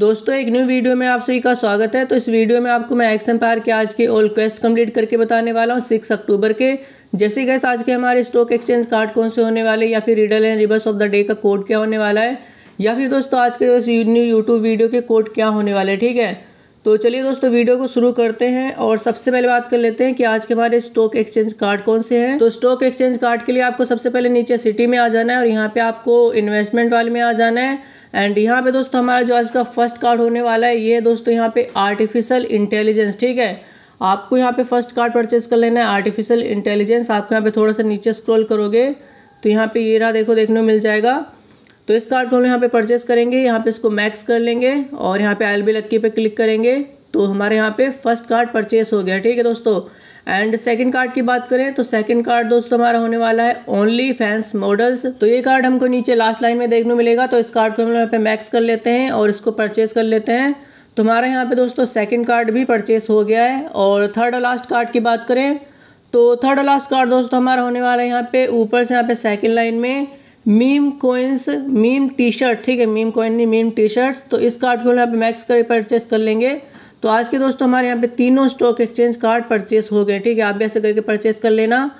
दोस्तों एक new video में आप सभी का स्वागत है तो इस वीडियो में आपको मैं एक्स एम्पायर के आज के ओल क्वेस्ट कंप्लीट करके बताने वाला हूँ सिक्स अक्टूबर के जैसे गैस आज के हमारे स्टॉक एक्सचेंज कार्ड कौन से होने वाले या फिर riddle and rebus of the day का कोड क्या होने वाला है या फिर दोस्तों आज के न्यू यूट्यूब वीडियो के कोड क्या होने वाले ठीक है तो चलिए दोस्तों वीडियो को शुरू करते हैं और सबसे पहले बात कर लेते हैं कि आज के हमारे स्टॉक एक्सचेंज कार्ड कौन से हैं तो स्टॉक एक्सचेंज कार्ड के लिए आपको सबसे पहले नीचे सिटी में आ जाना है और यहाँ पे आपको इन्वेस्टमेंट वाले में आ जाना है एंड यहाँ पे दोस्तों हमारा जो आज का फर्स्ट कार्ड होने वाला है ये दोस्तों यहाँ पे आर्टिफिशियल इंटेलिजेंस ठीक है आपको यहाँ पे फर्स्ट कार्ड परचेज कर लेना है आर्टिफिशियल इंटेलिजेंस आपको यहाँ पे थोड़ा सा नीचे स्क्रॉल करोगे तो यहाँ पे ये रहा देखो देखने को मिल जाएगा तो इस कार्ड को हम यहाँ पे परचेस करेंगे यहाँ पे इसको मैक्स कर लेंगे और यहाँ पे एल बी लक्की पे क्लिक करेंगे तो हमारे यहाँ पे फर्स्ट कार्ड परचेस हो गया ठीक है दोस्तों एंड सेकंड कार्ड की बात करें तो सेकंड कार्ड दोस्तों हमारा होने वाला है ओनली फैंस मॉडल्स तो ये कार्ड हमको नीचे लास्ट लाइन में देखने मिलेगा तो इस कार्ड को हम यहाँ पे मैक्स कर लेते हैं और इसको परचेस कर लेते हैं तो हमारे यहाँ पे दोस्तों सेकेंड कार्ड भी परचेस हो गया है और थर्ड और लास्ट कार्ड की बात करें तो थर्ड और लास्ट कार्ड दोस्तों हमारा होने वाला है यहाँ पे ऊपर से यहाँ पे सेकेंड लाइन में meme coins meme T shirt ठीक है मीम कोइन नहीं मीम टी शर्ट्स तो इस कार्ड को यहाँ पे मैक्स कर परचेस कर लेंगे तो आज के दोस्तों हमारे यहाँ पे तीनों स्टॉक एक्सचेंज कार्ड परचेस हो गए ठीक है आप भी ऐसे करके परचेस कर लेना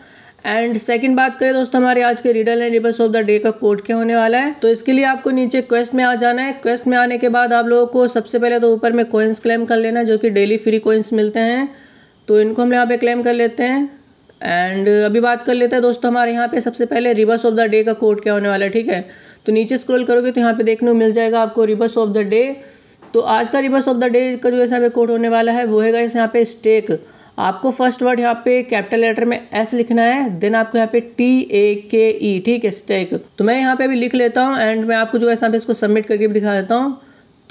एंड सेकंड बात करें दोस्तों हमारे आज के riddle and rebus of the day का कोड क्या होने वाला है तो इसके लिए आपको नीचे क्वेस्ट में आ जाना है क्वेस्ट में आने के बाद आप लोगों को सबसे पहले तो ऊपर में कोइंस क्लेम कर लेना जो कि डेली फ्री कोइंस मिलते हैं तो इनको हम यहाँ पे क्लेम कर लेते हैं एंड uh, अभी बात कर लेते हैं दोस्तों हमारे यहाँ पे सबसे पहले रिवर्स ऑफ द डे का कोड क्या होने वाला है ठीक है तो नीचे स्क्रॉल करोगे तो यहाँ पे देखने को मिल जाएगा आपको रिवर्स ऑफ द डे तो आज का रिवर्स ऑफ द डे का जो है यहाँ पे कोड होने वाला है वो है गाइस यहाँ पे स्टेक आपको फर्स्ट वर्ड यहाँ पे कैपिटल लेटर में एस लिखना है देन आपको यहाँ पे टी ए के ई ठीक है स्टेक तो मैं यहाँ पे अभी लिख लेता हूँ एंड मैं आपको जो है यहाँ पे इसको सबमिट करके भी दिखा देता हूँ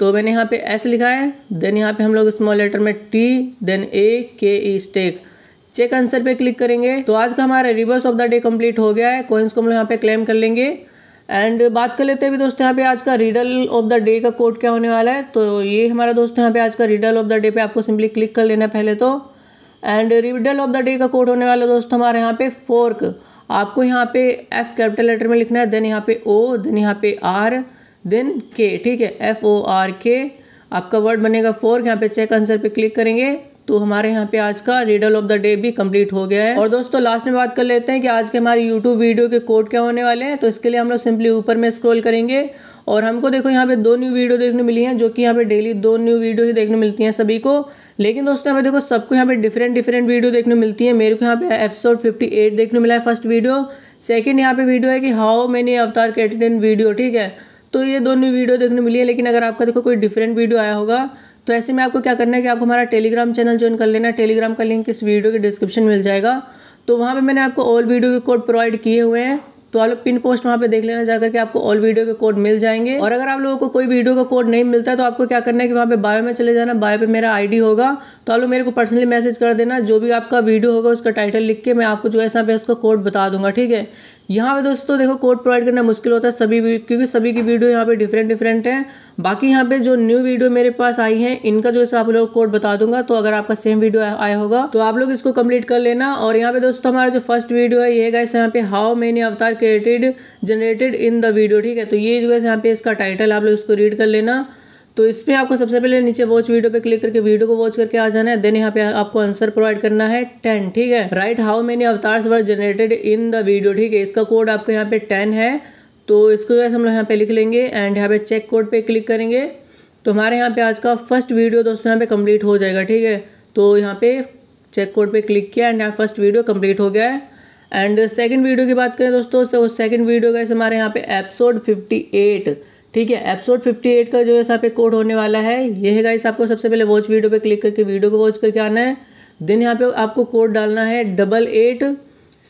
तो मैंने यहाँ पे एस लिखा है देन यहाँ पे हम लोग स्मॉल लेटर में T then A K E stake check answer पे क्लिक करेंगे तो आज का हमारा rebus of the day complete हो गया है कोइंस को हम यहाँ पे क्लेम कर लेंगे एंड बात कर लेते हैं भी दोस्तों यहाँ पे आज का रिडल ऑफ द डे का कोड क्या होने वाला है तो ये हमारा दोस्त यहाँ पे आज का रिडल ऑफ द डे पे आपको सिंपली क्लिक कर लेना पहले तो and riddle of the day का कोड होने वाला दोस्त हमारे यहाँ पे फोर्क आपको यहाँ पे एफ कैपिटल लेटर में लिखना है देन यहाँ पे ओ देन यहाँ पे आर देन के ठीक है एफ ओ आर के आपका वर्ड बनेगा फोर्क यहाँ पे चेक आंसर पे क्लिक करेंगे तो हमारे यहाँ पे आज का रीडल ऑफ द डे भी कंप्लीट हो गया है और दोस्तों लास्ट में बात कर लेते हैं कि आज के हमारे यूट्यूब वीडियो के कोड क्या होने वाले हैं तो इसके लिए हम लोग सिंपली ऊपर में स्क्रॉल करेंगे और हमको देखो यहाँ पे दो न्यू वीडियो देखने मिली हैं जो कि यहाँ पे डेली दो न्यू वीडियो ही देखने मिलती हैं सभी को लेकिन दोस्तों यहाँ पे देखो सबको यहाँ पे डिफरेंट डिफरेंट वीडियो देखने मिलती है मेरे को यहाँ पे एपिसोड 58 देखने मिला है फर्स्ट वीडियो सेकंड यहाँ पे वीडियो है कि हाउ मैनी अवतार कैटेड इन वीडियो ठीक है तो ये दो न्यू वीडियो देखने मिली है लेकिन अगर आपका देखो कोई डिफरेंट वीडियो आया होगा तो ऐसे में आपको क्या करना है कि आपको हमारा टेलीग्राम चैनल ज्वाइन कर लेना टेलीग्राम का लिंक इस वीडियो के डिस्क्रिप्शन मिल जाएगा तो वहाँ पर मैंने आपको ऑल वीडियो के कोड प्रोवाइड किए हुए हैं तो आप लोग पिन पोस्ट वहाँ पे देख लेना जाकर के आपको ऑल वीडियो के कोड मिल जाएंगे और अगर आप लोगों को कोई वीडियो का कोड नहीं मिलता है तो आपको क्या करना है कि वहाँ पे बायो में चले जाना बायो पे मेरा आईडी होगा तो आप लोग मेरे को पर्सनली मैसेज कर देना जो भी आपका वीडियो होगा उसका टाइटल लिख के मैं आपको जो है यहाँ पे उसका कोड बता दूंगा ठीक है यहाँ पे दोस्तों देखो कोड प्रोवाइड करना मुश्किल होता है सभी क्योंकि सभी की वीडियो यहाँ पे डिफरेंट डिफरेंट हैं बाकी यहाँ पे जो न्यू वीडियो मेरे पास आई है इनका जो है आप लोग कोड बता दूंगा तो अगर आपका सेम वीडियो आया होगा तो आप लोग इसको कंप्लीट कर लेना और यहाँ पे दोस्तों हमारा जो फर्स्ट वीडियो है ये इस यहाँ पे how many avatar created generated in the video ठीक है तो ये जो है यहाँ पे इसका टाइटल आप लोग इसको रीड कर लेना तो इसमें आपको सबसे पहले नीचे वॉच वीडियो पे क्लिक करके वीडियो को वॉच करके आ जाना है देन यहाँ पे आपको आंसर प्रोवाइड करना है टेन ठीक है right how many avatars were generated in the video ठीक है इसका कोड आपको यहाँ पे टेन है तो इसको जो है हम लोग यहाँ पे लिख लेंगे एंड यहाँ पे चेक कोड पे क्लिक करेंगे तो हमारे यहाँ पे आज का फर्स्ट वीडियो दोस्तों यहाँ पे कम्प्लीट हो जाएगा ठीक है तो यहाँ पे चेक कोड पे क्लिक किया एंड यहाँ फर्स्ट वीडियो कम्प्लीट हो गया है एंड सेकेंड वीडियो की बात करें दोस्तों तो सेकंड वीडियो का हमारे यहाँ पे एपिसोड फिफ्टी ठीक है एपिसोड 58 का जो है यहाँ पे कोड होने वाला है ये है गाइस आपको सबसे पहले वॉच वीडियो पे क्लिक करके वीडियो को वॉच करके आना है देन यहाँ पे आपको कोड डालना है double eight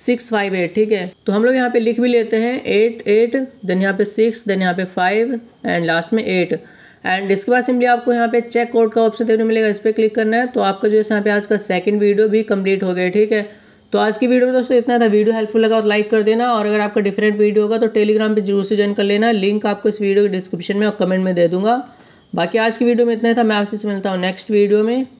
six five eight ठीक है तो हम लोग यहाँ पे लिख भी लेते हैं एट एट देन यहाँ पे सिक्स देन यहाँ पे फाइव एंड लास्ट में एट एंड इसके बाद सिंपली आपको यहाँ पे चेक कोड का ऑप्शन देखने मिलेगा इस पर क्लिक करना है तो आपका जो है यहाँ पे आज का सेकंड वीडियो भी कंप्लीट हो गया ठीक है तो आज की वीडियो में दोस्तों इतना था वीडियो हेल्पफुल लगा तो लाइक कर देना और अगर आपका डिफरेंट वीडियो होगा तो टेलीग्राम पे जरूर से ज्वाइन कर लेना लिंक आपको इस वीडियो के डिस्क्रिप्शन में और कमेंट में दे दूंगा बाकी आज की वीडियो में इतना था मैं आपसे मिलता हूँ नेक्स्ट वीडियो में